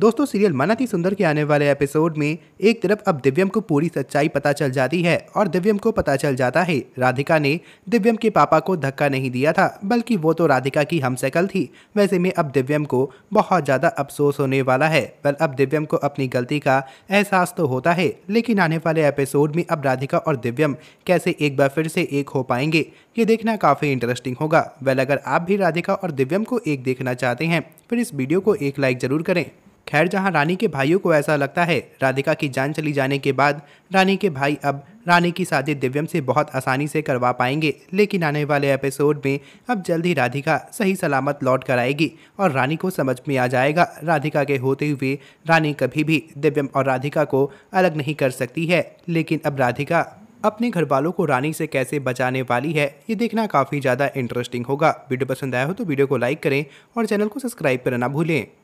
दोस्तों सीरियल थी सुंदर के आने वाले एपिसोड में एक तरफ अब दिव्यम को पूरी सच्चाई पता चल जाती है और दिव्यम को पता चल जाता है राधिका ने दिव्यम के पापा को धक्का नहीं दिया था बल्कि वो तो राधिका की हमशकल थी वैसे में अब दिव्यम को बहुत ज़्यादा अफसोस होने वाला है पर अब दिव्यम को अपनी गलती का एहसास तो होता है लेकिन आने वाले एपिसोड में अब राधिका और दिव्यम कैसे एक बार फिर से एक हो पाएंगे ये देखना काफ़ी इंटरेस्टिंग होगा वेल अगर आप भी राधिका और दिव्यम को एक देखना चाहते हैं फिर इस वीडियो को एक लाइक ज़रूर करें खैर जहां रानी के भाइयों को ऐसा लगता है राधिका की जान चली जाने के बाद रानी के भाई अब रानी की शादी दिव्यम से बहुत आसानी से करवा पाएंगे लेकिन आने वाले एपिसोड में अब जल्द ही राधिका सही सलामत लौट कर आएगी और रानी को समझ में आ जाएगा राधिका के होते हुए रानी कभी भी दिव्यम और राधिका को अलग नहीं कर सकती है लेकिन अब राधिका अपने घर वालों को रानी से कैसे बचाने वाली है ये देखना काफ़ी ज़्यादा इंटरेस्टिंग होगा वीडियो पसंद आया हो तो वीडियो को लाइक करें और चैनल को सब्सक्राइब करना भूलें